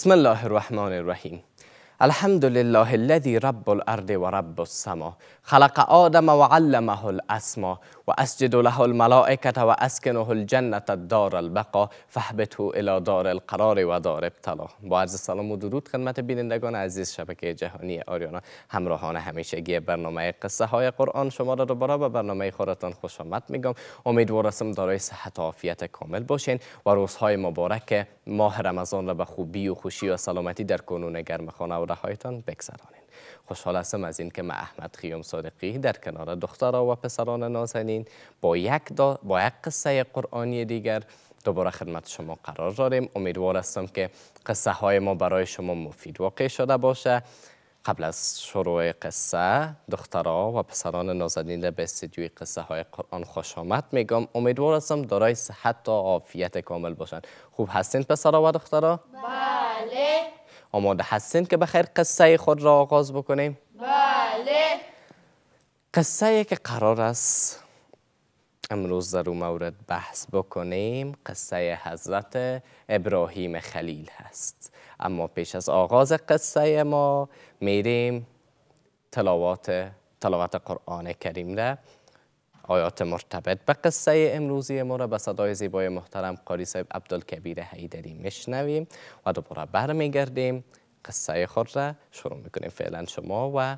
بسم الله الرحمن الرحيم الحمد لله الذي رب الأرض ورب السماء خلق آدم وعلمه الأسماء و اسجد له الملائکه و اسکنه الجنه دار البقا فحبته الى دار القرار و دار ابتلا با عرض سلام و درود خدمت بینندگان عزیز شبکه جهانی آریانا همراهان همیشگی برنامه قصه های قرآن شما را دوباره به برنامه خودتان خوش آمد میگم امیدوارم دارای صحت و عافیت کامل باشین و روزهای مبارک ماه رمضان را به خوبی و خوشی و سلامتی در کنون گرم خانه و رهایتان بگذرانید خوشحال هستم از اینکه من احمد خیام صادقی در کنار دخترها و پسران نازنین با یک, با یک قصه قرآنی دیگر دوباره خدمت شما قرار داریم امیدوار هستم که قصه های ما برای شما مفید واقع شده باشه قبل از شروع قصه دخترها و پسران نازنین به استدیوی قصه های قرآن خوش آمد میگم امیدوار هستم دارای صحت و عافیت کامل باشن خوب هستین پسرها و دخترها؟ بله آماده هستین که بخیر قصه خود را آغاز بکنیم؟ بله قصه که قرار است امروز در او مورد بحث بکنیم قصه حضرت ابراهیم خلیل هست اما پیش از آغاز قصه ما میریم تلاوات تلاوت قرآن کریم را آیات مرتبط به قصه امروزی ما را به صدای زیبای محترم قاری صاحب عبدالکبیر حیدری میشنویم و دوباره برمیگردیم قصه خود را شروع میکنیم فعلا شما و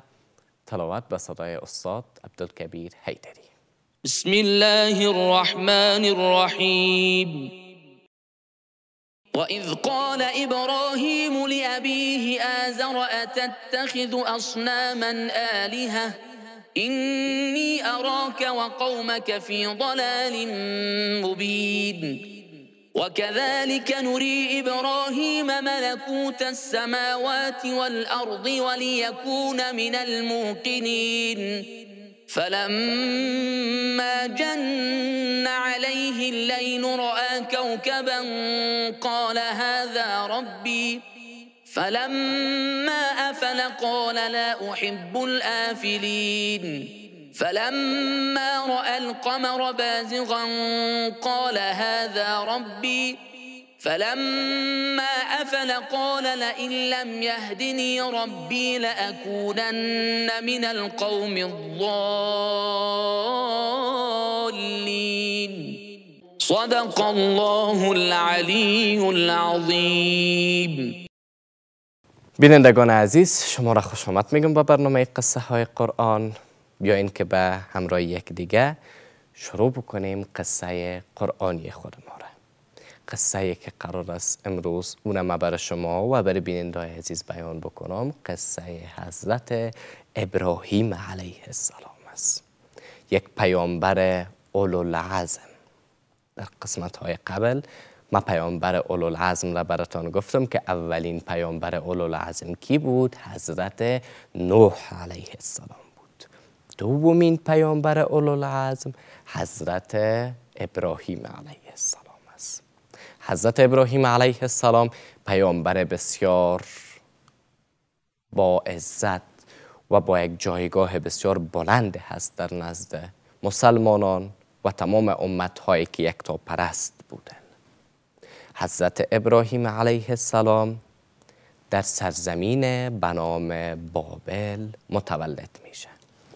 تلاوت به صدای استاد عبدالکبیر حیدری بسم الله الرحمن الرحیم وإذ قال إبراهيم لأبيه آزر أتتخذ أصناما آلهةً إني أراك وقومك في ضلال مبين وكذلك نري إبراهيم ملكوت السماوات والأرض وليكون من الموقنين فلما جن عليه الليل رأى كوكبا قال هذا ربي فلما أفل قال لا أحب الآفلين فلما رأى القمر بازغا قال هذا ربي فلما أفل قال لئن لم يهدني ربي لأكونن من القوم الضالين صدق الله العلي العظيم بینندگان عزیز شما را خوش آمد میگم به برنامه قصه های قرآن یا اینکه به همراه دیگه شروع بکنیم قصه قرآنی خود ما را قصه که قرار است امروز اونم برای شما و بر بیننده عزیز بیان بکنم قصه حضرت ابراهیم علیه السلام است یک پیامبر اولو العزم در قسمت های قبل ما پیامبر اولوالعزم را براتان گفتم که اولین پیامبر اولوالعزم کی بود؟ حضرت نوح علیه السلام بود دومین پیامبر اولوالعزم حضرت ابراهیم علیه السلام است حضرت ابراهیم علیه السلام پیامبر بسیار با عزت و با یک جایگاه بسیار بلند هست در نزد مسلمانان و تمام امت هایی که یک تا پرست بودند حضرت ابراهیم علیه السلام در سرزمین بنام بابل متولد میشه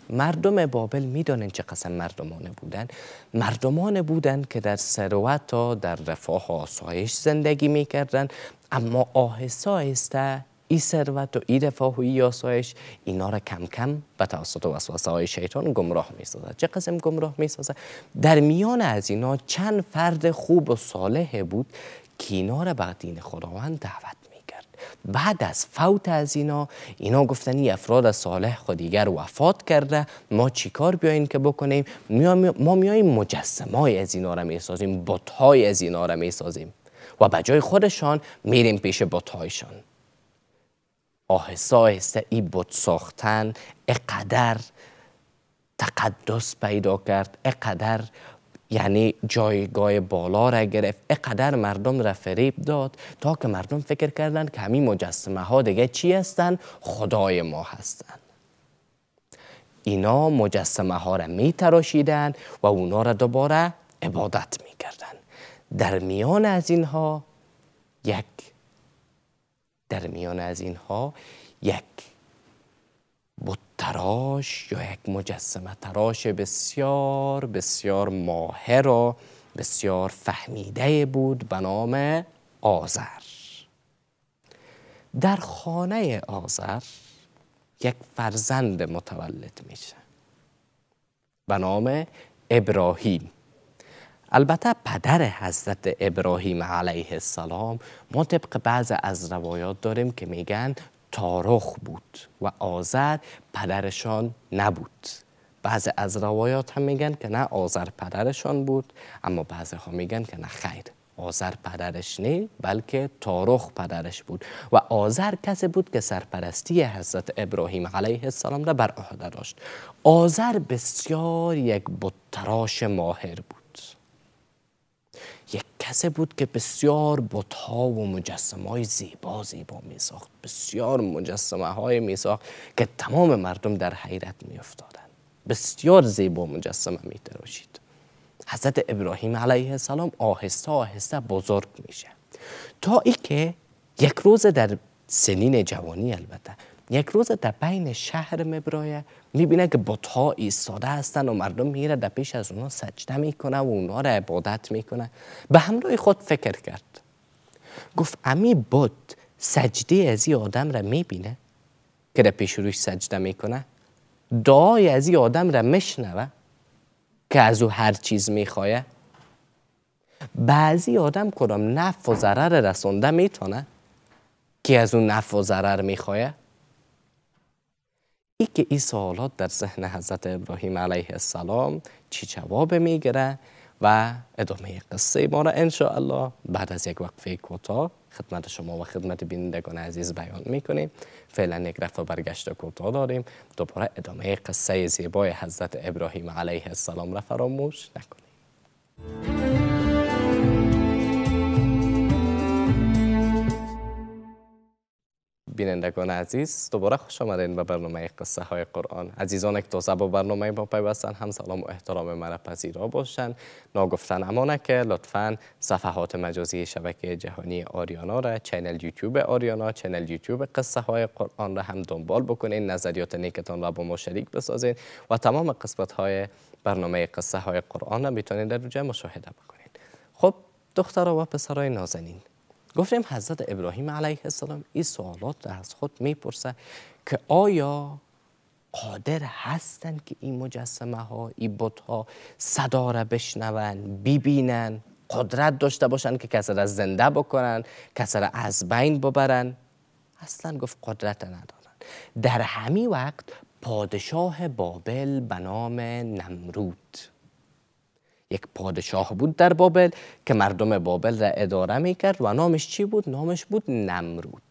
مردم بابل میدانن چه قسم مردمانه بودن مردمانه بودن که در ثروت و در رفاه و آسایش زندگی میکردن اما آهسته آهسته ای ثروت و ای رفاه و ای آسایش اینا را کم کم به توسط وسوسه های شیطان گمراه میسازد چه قسم گمراه میسازد در میان از اینا چند فرد خوب و صالح بود که را به دین خداوند دعوت میکرد بعد از فوت از اینا اینا گفتن ای افراد صالح خود دیگر وفات کرده ما چیکار بیاین که بکنیم ما میاییم مجسمای از اینا را میسازیم از اینا را میسازیم و به جای خودشان میریم پیش بت هایشان آهسته آهسته ای بت ساختن اقدر تقدس پیدا کرد اقدر یعنی جایگاه بالا را گرفت اقدر مردم را فریب داد تا که مردم فکر کردند که همین مجسمه ها دیگه چی هستند خدای ما هستند اینا مجسمه ها را می تراشیدن و اونا را دوباره عبادت می کردن. در میان از اینها یک در میان از اینها یک بود تراش یا یک مجسمه تراش بسیار بسیار ماهر و بسیار فهمیده بود به نام آذر در خانه آزر یک فرزند متولد میشه به نام ابراهیم البته پدر حضرت ابراهیم علیه السلام ما طبق بعض از روایات داریم که میگن تارخ بود و آذر پدرشان نبود بعضی از روایات هم میگن که نه آذر پدرشان بود اما بعضی ها میگن که نه خیر آذر پدرش نه بلکه تارخ پدرش بود و آذر کسی بود که سرپرستی حضرت ابراهیم علیه السلام را بر عهده داشت آذر بسیار یک بتراش ماهر بود یک کسی بود که بسیار بتها و مجسم های زیبا زیبا می ساخت بسیار مجسمه های می ساخت که تمام مردم در حیرت می افتادن. بسیار زیبا مجسمه می تراشید حضرت ابراهیم علیه السلام آهسته آهسته بزرگ میشه تا ای که یک روز در سنین جوانی البته یک روز در بین شهر میبرایه میبینه که بت ایستاده هستن و مردم میره در پیش از اونا سجده میکنه و اونا را عبادت میکنه به همراه خود فکر کرد گفت امی بت سجده از این آدم را میبینه که در پیش روش سجده میکنه دعای از این آدم را میشنوه که از او هر چیز میخواه بعضی آدم کدام نف و ضرر رسونده میتونه که از اون نف و ضرر میخواه ای که ای سوالات در ذهن حضرت ابراهیم علیه السلام چی جواب میگیره و ادامه قصه ما را الله بعد از یک وقفه کوتاه خدمت شما و خدمت بینندگان عزیز بیان میکنیم فعلا یک رفع برگشت کوتاه داریم دوباره ادامه قصه زیبای حضرت ابراهیم علیه السلام را فراموش نکنیم بینندگان عزیز دوباره خوش آمدین به برنامه قصه های قرآن عزیزان که تازه با برنامه ما پیوستن هم سلام و احترام مرا پذیرا باشن ناگفتن امانه که لطفا صفحات مجازی شبکه جهانی آریانا را چینل یوتیوب آریانا چینل یوتیوب قصه های قرآن را هم دنبال بکنین نظریات نیکتان را با ما شریک بسازین و تمام قسمت های برنامه قصه های قرآن را میتونید در مشاهده بکنید خب دخترها و پسرای نازنین گفتیم حضرت ابراهیم علیه السلام این سوالات را از خود میپرسه که آیا قادر هستند که این مجسمه ها این بت ها صدا را بشنوند، ببینن قدرت داشته باشند که کسی را زنده بکنند، کسی را از بین ببرن اصلا گفت قدرت ندارند در همین وقت پادشاه بابل به نام نمرود یک پادشاه بود در بابل که مردم بابل را اداره می کرد و نامش چی بود؟ نامش بود نمرود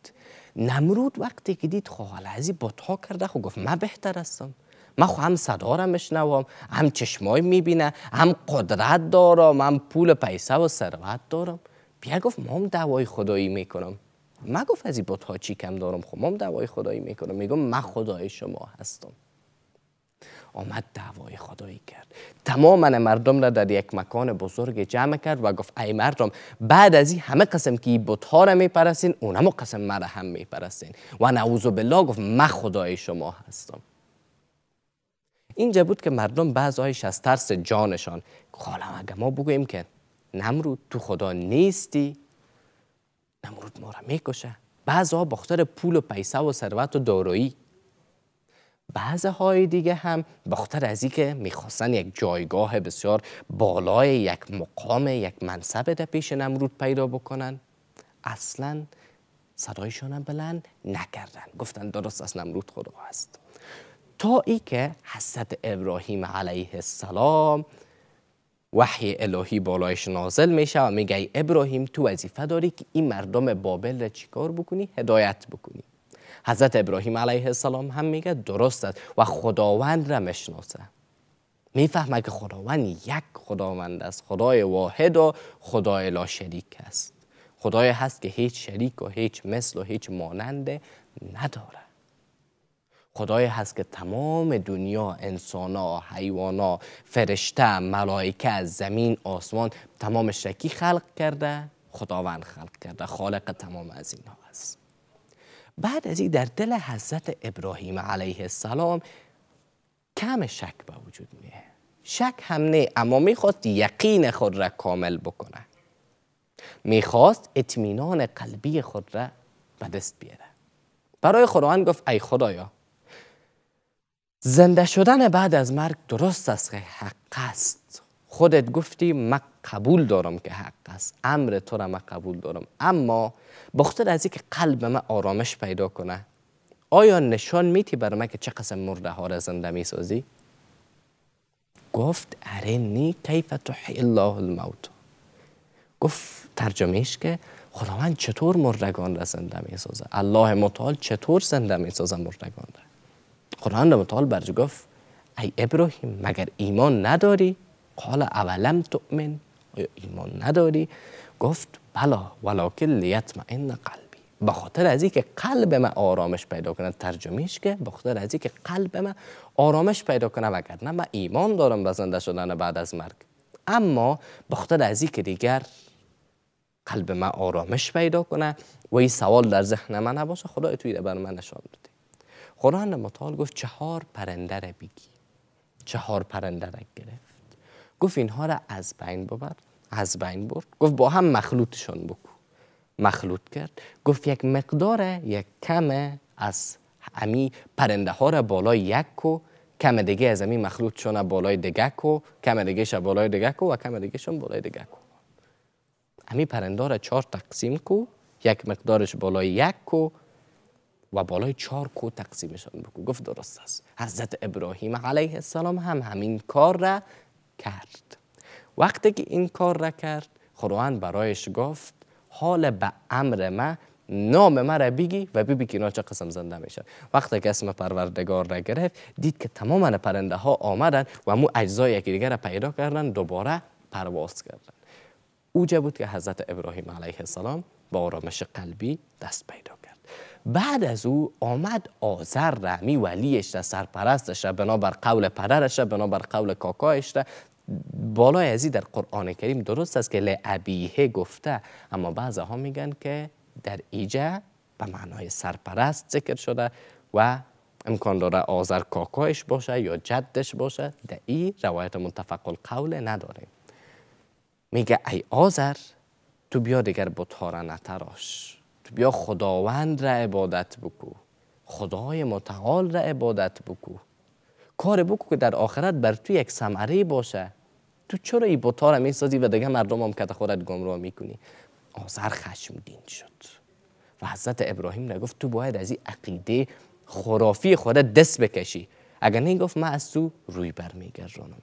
نمرود وقتی که دید خو از بطا ها کرده خو گفت من بهتر هستم من خو هم صدا را مشنوام هم چشمای میبینه هم قدرت دارم هم پول پیسه و ثروت دارم بیا گفت مام دوای خدایی میکنم ما گفت از این ها چی کم دارم خب مام دوای خدایی میکنم میگم من خدای شما هستم آمد دعوای خدایی کرد تمام مردم را در یک مکان بزرگ جمع کرد و گفت ای مردم بعد از این همه قسم که بوتها را میپرستین اونم قسم مرا هم میپرستین و نعوذ بالله گفت من خدای شما هستم اینجا بود که مردم بعضایش از ترس جانشان خالم اگه ما بگویم که نمرود تو خدا نیستی نمرود ما را میکشه بعضا بخاطر پول و پیسه و ثروت و دارایی بعض های دیگه هم بخاطر از اینکه میخواستن یک جایگاه بسیار بالای یک مقام یک منصب در پیش نمرود پیدا بکنن اصلا صدایشان بلند نکردن گفتن درست از نمرود خدا هست تا ای که ابراهیم علیه السلام وحی الهی بالایش نازل میشه و میگه ابراهیم تو وظیفه داری که این مردم بابل را چیکار بکنی هدایت بکنی حضرت ابراهیم علیه السلام هم میگه درست است و خداوند را مشناسه میفهمه که خداوند یک خداوند است خدای واحد و خدای لا شریک است خدای هست که هیچ شریک و هیچ مثل و هیچ مانند نداره خدای هست که تمام دنیا انسان ها حیوان ها فرشته ملائکه زمین آسمان تمام شکی خلق کرده خداوند خلق کرده خالق تمام از اینها است بعد از این در دل حضرت ابراهیم علیه السلام کم شک به وجود میه شک هم نه اما میخواست یقین خود را کامل بکنه میخواست اطمینان قلبی خود را به دست بیاره برای خداوند گفت ای خدایا زنده شدن بعد از مرگ درست است حق است خودت گفتی من قبول دارم که حق است امر تو را من قبول دارم اما بخاطر از اینکه قلب من آرامش پیدا کنه آیا نشان میتی بر من که چه قسم مرده ها را زنده میسازی گفت ارنی کیف تحی الله الموت گفت ترجمهش که خداوند چطور مردگان را زنده میسازه الله متعال چطور زنده میسازه مردگان را خداوند متعال برج گفت ای ابراهیم مگر ایمان نداری قال اولم تؤمن آیا ایمان نداری گفت بلا ولکن لیطمئن قلبی به خاطر از اینکه قلب من آرامش پیدا کنه ترجمهش که به خاطر از اینکه قلب من آرامش پیدا کنه وگرنه من ایمان دارم به زنده شدن بعد از مرگ اما به خاطر از اینکه دیگر قلب من آرامش پیدا کنه و این سوال در ذهن من نباشه خدای توی بر من نشان بده قرآن مطال گفت چهار پرنده را بگی چهار پرنده را گرفت گفت اینها را از بین ببر از بین برد گفت با هم مخلوطشان بکو مخلوط کرد گفت یک مقدار یک کم از امی پرنده ها را بالای یک کو کم دیگه از امی مخلوط شونه بالای دیگه کو کم دیگه شا بالای دیگه کو و کم دیگه شون بالای دیگه کو امی پرنده را چهار تقسیم کو یک مقدارش بالای یک کو و بالای چهار کو تقسیمشان بکو گفت درست است حضرت ابراهیم علیه السلام هم همین کار را کرد وقتی که این کار را کرد خداوند برایش گفت حال به امر ما نام مرا بگی و ببی که چه قسم زنده میشه وقتی که اسم پروردگار را گرفت دید که تمام پرنده ها آمدن و مو اجزای یکی دیگر را پیدا کردن دوباره پرواز کردن اوجه بود که حضرت ابراهیم علیه السلام با آرامش قلبی دست پیدا بعد از او آمد آذر رحمی ولیش سرپرستش را بنابر قول پدرش بنابر قول کاکایش بالای ازی در قرآن کریم درست است که لعبیه گفته اما بعضها ها میگن که در ایجا به معنای سرپرست ذکر شده و امکان داره آذر کاکایش باشه یا جدش باشه در این روایت متفق القول نداره. میگه ای آذر تو بیا دیگر بطاره نتراش بیا خداوند را عبادت بکو خدای متعال را عبادت بکو کار بکو که در آخرت بر تو یک ثمره باشه تو چرا ای بوتا را میسازی و دیگه مردم هم کت خودت گمراه میکنی آزر دین شد و حضرت ابراهیم نگفت تو باید از این عقیده خرافی خودت دست بکشی اگر نه گفت من از تو روی برمیگردانم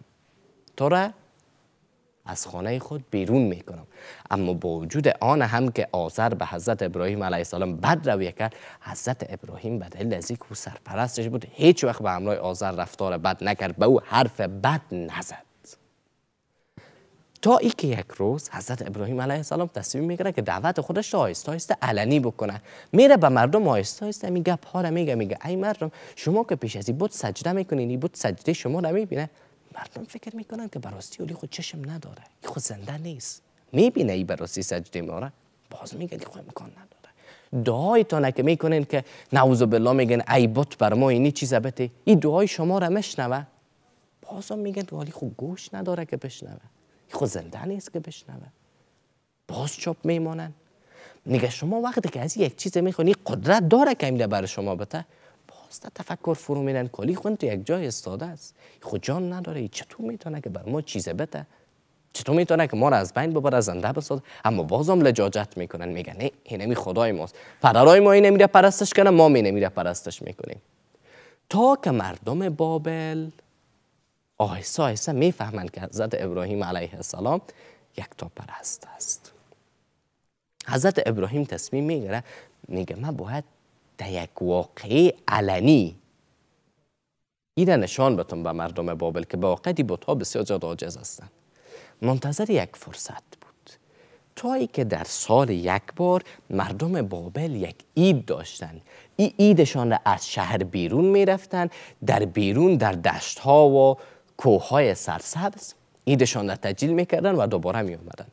تو را از خانه خود بیرون می کنم اما با وجود آن هم که آذر به حضرت ابراهیم علیه السلام بد رویه کرد حضرت ابراهیم به دلیل از او سرپرستش بود هیچ وقت به همراه آذر رفتار بد نکرد به او حرف بد نزد تا ای که یک روز حضرت ابراهیم علیه السلام تصمیم میگیره که دعوت خودش را آیست آیست علنی بکنه میره به مردم آیسته آیست میگه پاره میگه میگه ای مردم شما که پیش از این بود سجده میکنین این بود سجده شما نمیبینه مردم فکر میکنن که براستی ولی خود چشم نداره خود زنده نیست میبینه ای براستی سجده میاره باز میگه که خود خب امکان نداره دعایتان که میکنین که نعوذ بالله میگن ای بت بر ما اینی چیز بته ای دعای شما را مشنوه باز هم میگن خود خب گوش نداره که بشنوه خود زنده نیست که بشنوه باز چپ میمانن نگه شما وقتی که از یک چیز میخونی قدرت داره که میده برای شما بته اصلا تفکر فرومینن کلی خونت یک جای استاده است خود جان نداره چطور میتونه که بر ما چیز بده چطور میتونه که ما را از بین ببره زنده بساز اما بازم لجاجت میکنن میگن نه اینمی خدای ماست پدرای ما این پرستش کنه ما می نمیره پرستش میکنیم تا که مردم بابل آیسا آهسته میفهمند که حضرت ابراهیم علیه السلام یک تا پرست است حضرت ابراهیم تصمیم میگیره میگه من باید در یک واقعه علنی این نشان بتون به مردم بابل که به واقع بوت ها بسیار زیاد آجز هستند منتظر یک فرصت بود تایی که در سال یک بار مردم بابل یک اید داشتن این ایدشان را از شهر بیرون می در بیرون در دشت ها و کوه های سرسبز ایدشان را تجلیل میکردن و دوباره می آمدن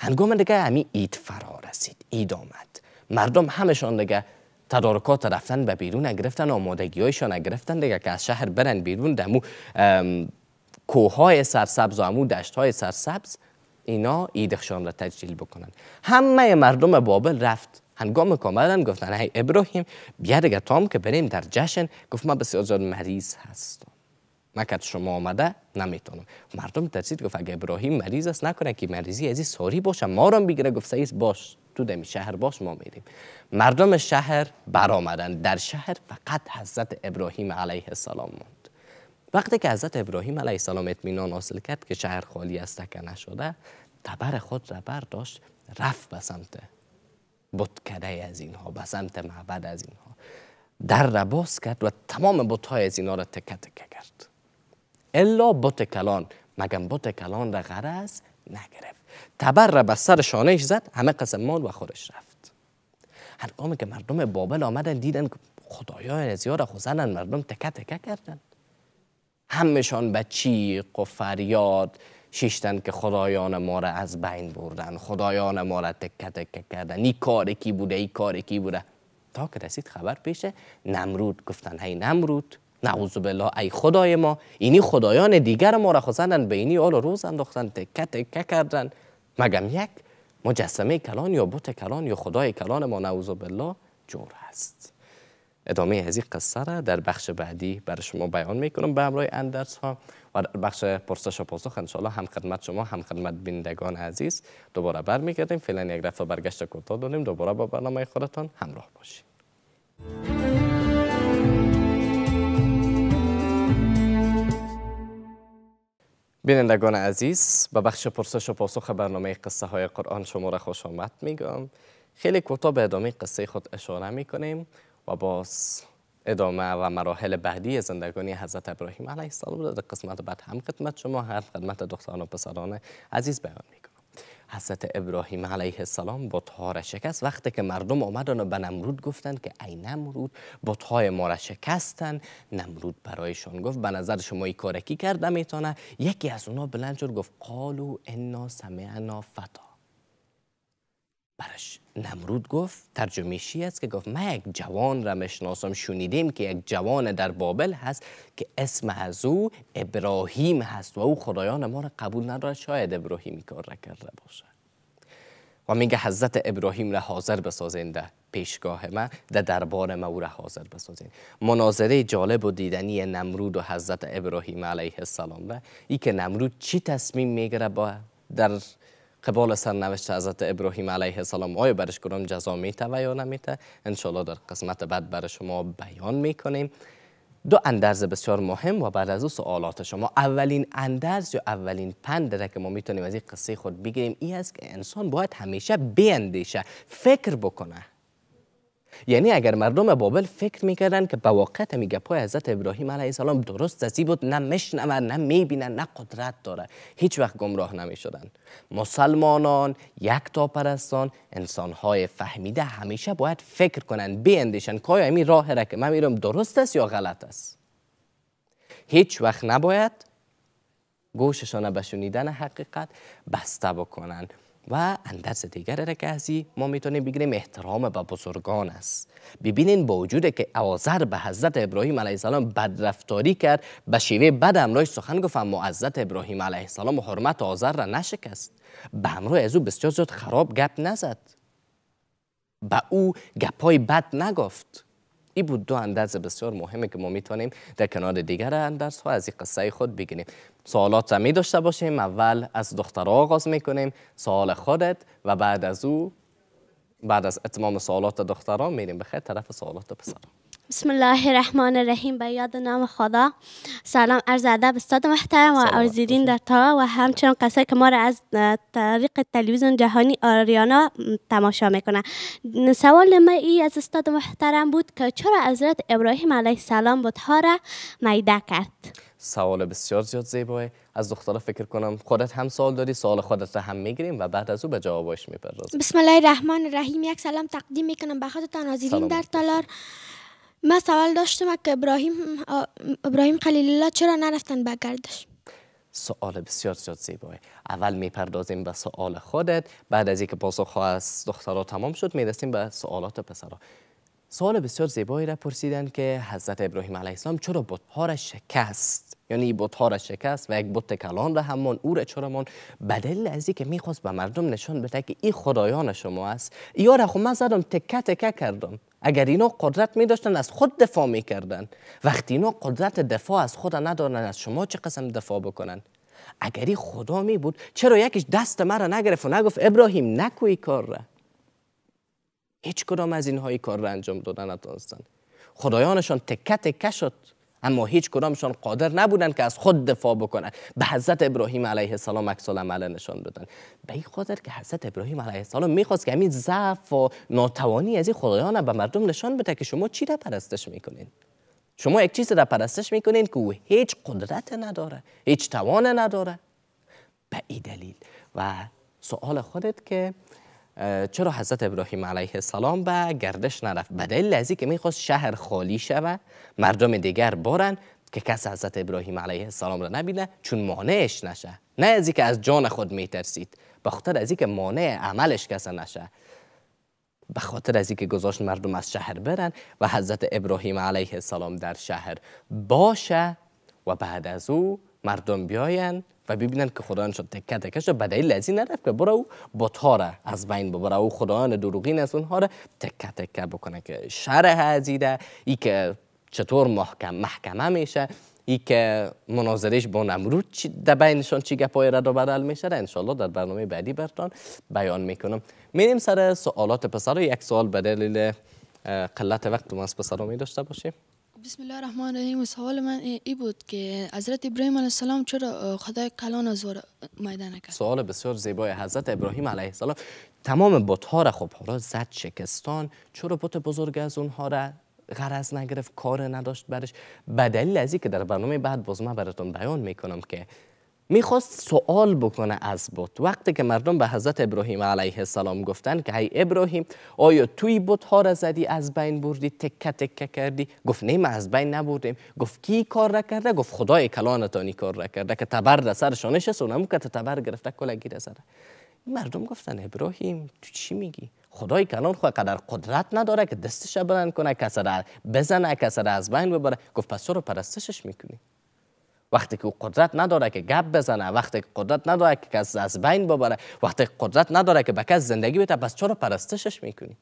هنگام دیگه همین عید فرا رسید اید آمد مردم همشان دیگه تدارکات رفتن به بیرون گرفتن آمادگی هایشان گرفتن دیگه که از شهر برن بیرون دمو کوههای سرسبز و امو های سرسبز اینا ایدخشان را تجلیل بکنن همه مردم بابل رفت هنگام کامدن گفتن ای ابراهیم بیا دیگه تام که بریم در جشن گفت من بسیار زیاد مریض هستم من که شما آمده نمیتونم مردم ترسید گفت اگه ابراهیم مریض است نکنه که مریضی ازی ساری باشه ما را بگیره گفت سیز باش تو دمی شهر باش ما میریم مردم شهر برآمدن در شهر فقط حضرت ابراهیم علیه السلام موند وقتی که حضرت ابراهیم علیه السلام اطمینان حاصل کرد که شهر خالی از تکه نشده تبر خود را برداشت رفت به سمت بتکده از اینها به سمت معبد از اینها در را باز کرد و تمام بتهای از اینها را تکه تکه کرد الا بت کلان مگم بت کلان را غرض نگرفت تبر را به سر شانهش زد همه قسم مال و خورش رفت هنگامی که مردم بابل آمدن دیدن خدایان زیاد خوزنن مردم تکه تکه کردن همشان به چیق و فریاد شیشتن که خدایان ما را از بین بردن خدایان ما را تکه تکه کردن این کار کی بوده این کار کی بوده تا که رسید خبر پیشه نمرود گفتن هی نمرود نعوذ بالله ای خدای ما اینی خدایان دیگر ما را خواستند به اینی آل روز انداختند تکه تکه کردن مگم یک مجسمه کلان یا بوت کلان یا خدای کلان ما نعوذ بالله جور است ادامه از این قصه را در بخش بعدی برای شما بیان میکنم به همراه اندرس ها و در بخش پرسش و پاسخ انشاءالله هم خدمت شما هم خدمت بینگان عزیز دوباره برمیگردیم فعلا یک رفت برگشت کوتاه داریم دوباره با برنامه خودتان همراه باشید بینندگان عزیز به بخش پرسش و پاسخ برنامه قصه های قرآن شما را خوش آمد میگم خیلی کوتاه به ادامه قصه خود اشاره میکنیم و باز ادامه و مراحل بعدی زندگانی حضرت ابراهیم علیه السلام در قسمت بعد هم خدمت شما هر خدمت دختران و پسران عزیز بیان حضرت ابراهیم علیه السلام بتها را شکست وقتی که مردم آمدن و به نمرود گفتند که ای نمرود بتهای ما را شکستن نمرود برایشان گفت به نظر شما این کارکی کرده میتونه یکی از اونا بلند شد گفت قالو انا سمعنا فتا برش نمرود گفت ترجمه شی است که گفت من یک جوان را مشناسم شنیدیم که یک جوان در بابل هست که اسم از او ابراهیم هست و او خدایان ما را قبول نداره شاید ابراهیمی کار را کرده باشد و میگه حضرت ابراهیم را حاضر بسازین در پیشگاه ما در دربار ما او را حاضر بسازین مناظره جالب و دیدنی نمرود و حضرت ابراهیم علیه السلام را ای که نمرود چی تصمیم میگیره با در قبال سرنوشت حضرت ابراهیم علیه السلام آیا برش کدام جزا میتوه یا انشالله در قسمت بعد بر شما بیان میکنیم دو اندرز بسیار مهم و بعد از او سوالات شما اولین اندرز یا اولین پند که ما میتونیم از این قصه خود بگیریم این است که انسان باید همیشه بیندیشه فکر بکنه یعنی اگر مردم بابل فکر میکردن که واقعت میگه پای حضرت ابراهیم علیه السلام درست دستی بود نه میشنون نه میبینن نه قدرت داره هیچ وقت گمراه نمیشدن مسلمانان یک تا پرستان انسانهای فهمیده همیشه باید فکر کنن بیندیشن که آیا این راه را که من میرم درست است یا غلط است هیچ وقت نباید گوششان به شنیدن حقیقت بسته بکنن و اندرس دیگر رکعسی ما میتونیم بگیریم احترام به بزرگان است ببینین با وجود که آذر به حضرت ابراهیم علیه السلام بدرفتاری کرد به شیوه بد امرای سخن گفت اما حضرت ابراهیم علیه السلام حرمت آذر را نشکست به همراه از او بسیار زیاد خراب گپ نزد به او گپای بد نگفت این بود دو اندرز بسیار مهمه که ما میتونیم در کنار دیگر اندرس ها از این قصه خود بگیریم سوالات را می داشته باشیم اول از دخترها آغاز میکنیم سوال خودت و بعد از او بعد از اتمام سوالات دختران میریم به خیر طرف سوالات پسران بسم الله الرحمن الرحیم با یاد نام خدا سلام عرض ادب استاد محترم و آرزیدین در تا و همچنان قصه که ما را از طریق تلویزیون جهانی آریانا تماشا میکنن سوال ما ای از استاد محترم بود که چرا حضرت ابراهیم علیه السلام بودها را میده کرد سوال بسیار زیاد زیباه از دختره فکر کنم خودت هم سوال داری سوال خودت را هم میگیریم و بعد از او به جوابش میپردازیم بسم الله الرحمن الرحیم یک سلام تقدیم میکنم به خودتان در تالار ما سوال داشتم که ابراهیم ابراهیم خلیل الله چرا نرفتن به گردش سوال بسیار زیاد اول میپردازیم به سوال خودت بعد از اینکه پاسخ از دخترها تمام شد میرسیم به سوالات پسرها سوال بسیار زیبایی را پرسیدن که حضرت ابراهیم علیه السلام چرا بت‌ها را شکست یعنی بت‌ها را شکست و یک بت کلان را همان او را چرا مون بدل از که میخواست به مردم نشان بده که این خدایان شما است یا را من زدم تکه تکه کردم اگر اینا قدرت می داشتن از خود دفاع می کردن وقتی اینا قدرت دفاع از خود ندارن از شما چه قسم دفاع بکنن اگری خدا می بود چرا یکیش دست مرا نگرفت و نگفت ابراهیم نکوی کار را هیچ کدام از اینها کار را انجام دادن نتونستن خدایانشان تکه تکه شد اما هیچ کدامشان قادر نبودن که از خود دفاع بکنن به حضرت ابراهیم علیه السلام عکس العمل نشان بدن به این خاطر که حضرت ابراهیم علیه السلام میخواست که همین ضعف و ناتوانی از این خدایان به مردم نشان بده که شما چی را پرستش میکنین شما یک چیز را پرستش میکنین که او هیچ قدرت نداره هیچ توان نداره به این دلیل و سوال خودت که چرا حضرت ابراهیم علیه السلام به گردش نرفت به دلیل از که میخواست شهر خالی شوه مردم دیگر بارن که کس حضرت ابراهیم علیه السلام را نبینه چون مانعش نشه نه از که از جان خود میترسید به خاطر از که مانع عملش کس نشه به خاطر از که گذاشت مردم از شهر برن و حضرت ابراهیم علیه السلام در شهر باشه و بعد از او مردم بیاین و ببینن که خدایان شد تکه شد به دلیل از نرفت که برو بطها از بین ببره و خدایان دروغین از اونها را تکه تکه بکنه که شرح هزیده ای که چطور محکم محکمه میشه ای که مناظرش با نمرود چی در بینشان چی گپای رد بدل میشه انشالله در برنامه بعدی برتان بیان میکنم میریم سر سوالات پسر یک سوال به دلیل قلت وقت ما از پسرا می داشته باشیم بسم الله الرحمن الرحیم سوال من ای بود که حضرت ابراهیم علیه السلام چرا خدای کلان زور میدان کرد سوال بسیار زیبای حضرت ابراهیم علیه السلام تمام ها را خب حالا زد شکستان چرا بت بزرگ از اونها را غرض نگرفت کار نداشت برش به دلیل از که در برنامه بعد باز من براتون بیان میکنم که میخواست سوال بکنه از بت وقتی که مردم به حضرت ابراهیم علیه السلام گفتن که ای ابراهیم آیا توی بت ها را زدی از بین بردی تکه تکه کردی گفت نه ما از بین نبردیم گفت کی کار را کرده گفت خدای کلانتانی کار را کرده که تبر را سرشان است و که تبر گرفته کلگی را زده مردم گفتن ابراهیم تو چی میگی خدای کلان خود قدر قدرت نداره که دستش بلند کنه کسر بزنه کسر از بین ببره گفت پس رو پرستشش میکنی وقتی که او قدرت نداره که گپ بزنه وقتی که قدرت نداره که کس از بین ببره وقتی که قدرت نداره که به کس زندگی بده پس چرا پرستشش میکنی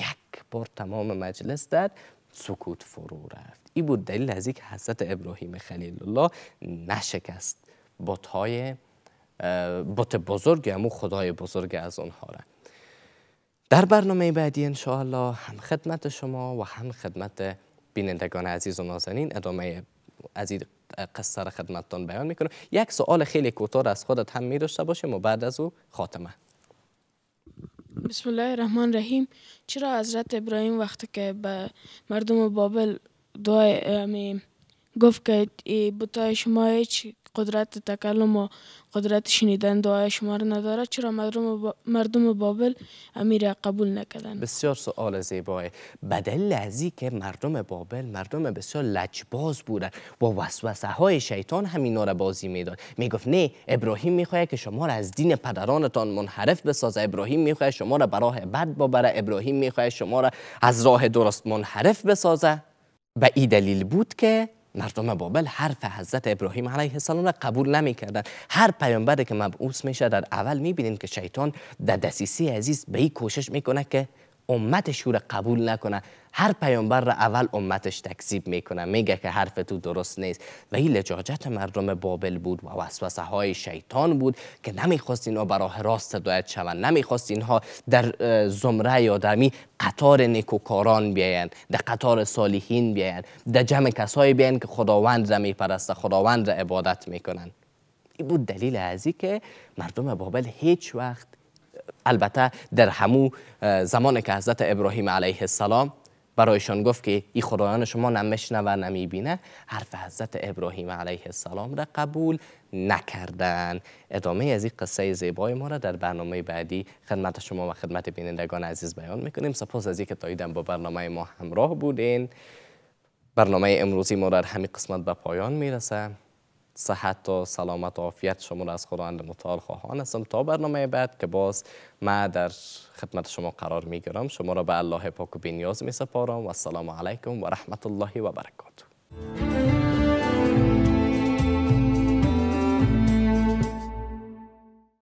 یک بار تمام مجلس در سکوت فرو رفت این بود دلیل از یک حضرت ابراهیم خلیل الله نشکست بتهای بت بزرگ هم یعنی خدای بزرگ از اونها را در برنامه بعدی انشاءالله هم خدمت شما و هم خدمت بینندگان عزیز و نازنین ادامه قصه خدمتتان بیان میکنم یک سوال خیلی کوتاه از خودت هم می داشته باشیم و بعد از او خاتمه بسم الله الرحمن الرحیم چرا حضرت ابراهیم وقتی که به مردم بابل دعای گفت که بوتای شما هیچ قدرت تکلم و قدرت شنیدن دعای شما را ندارد چرا مردم بابل امیر قبول نکردن بسیار سوال زیباه بدل از که مردم بابل مردم بسیار لجباز بودن و وسوسه های شیطان همین را بازی میداد میگفت نه ابراهیم میخواد که شما را از دین پدرانتان منحرف بسازه ابراهیم میخواد شما را به راه بد ببره ابراهیم میخواد شما را از راه درست منحرف بسازه به این دلیل بود که مردم بابل حرف حضرت ابراهیم علیه السلام را قبول نمی کردن. هر پیامبری که مبعوث میشه در اول میبینید که شیطان در دسیسی عزیز به این کوشش میکنه که امتش شور قبول نکنه هر پیامبر را اول امتش تکذیب میکنه میگه که حرف تو درست نیست و این لجاجت مردم بابل بود و وسوسه های شیطان بود که نمیخواست اینها راه راست هدایت شوند نمیخواست اینها در زمره آدمی قطار نیکوکاران بیاین در قطار صالحین بیاین در جمع کسایی بیاین که خداوند را میپرسته خداوند را عبادت میکنن این بود دلیل ازی که مردم بابل هیچ وقت البته در همو زمان که حضرت ابراهیم علیه السلام برایشان گفت که ای خدایان شما نمیشنه و نمیبینه حرف حضرت ابراهیم علیه السلام را قبول نکردن ادامه از این قصه زیبای ما را در برنامه بعدی خدمت شما و خدمت بینندگان عزیز بیان میکنیم سپاس از اینکه تاییدم با برنامه ما همراه بودین برنامه امروزی ما در همین قسمت به پایان میرسه صحت و سلامت و عافیت شما را از خداوند متعال خواهان هستم تا برنامه بعد که باز ما در خدمت شما قرار می گیرم شما را به الله پاک و بینیاز می سپارم و السلام علیکم و رحمت الله و برکاته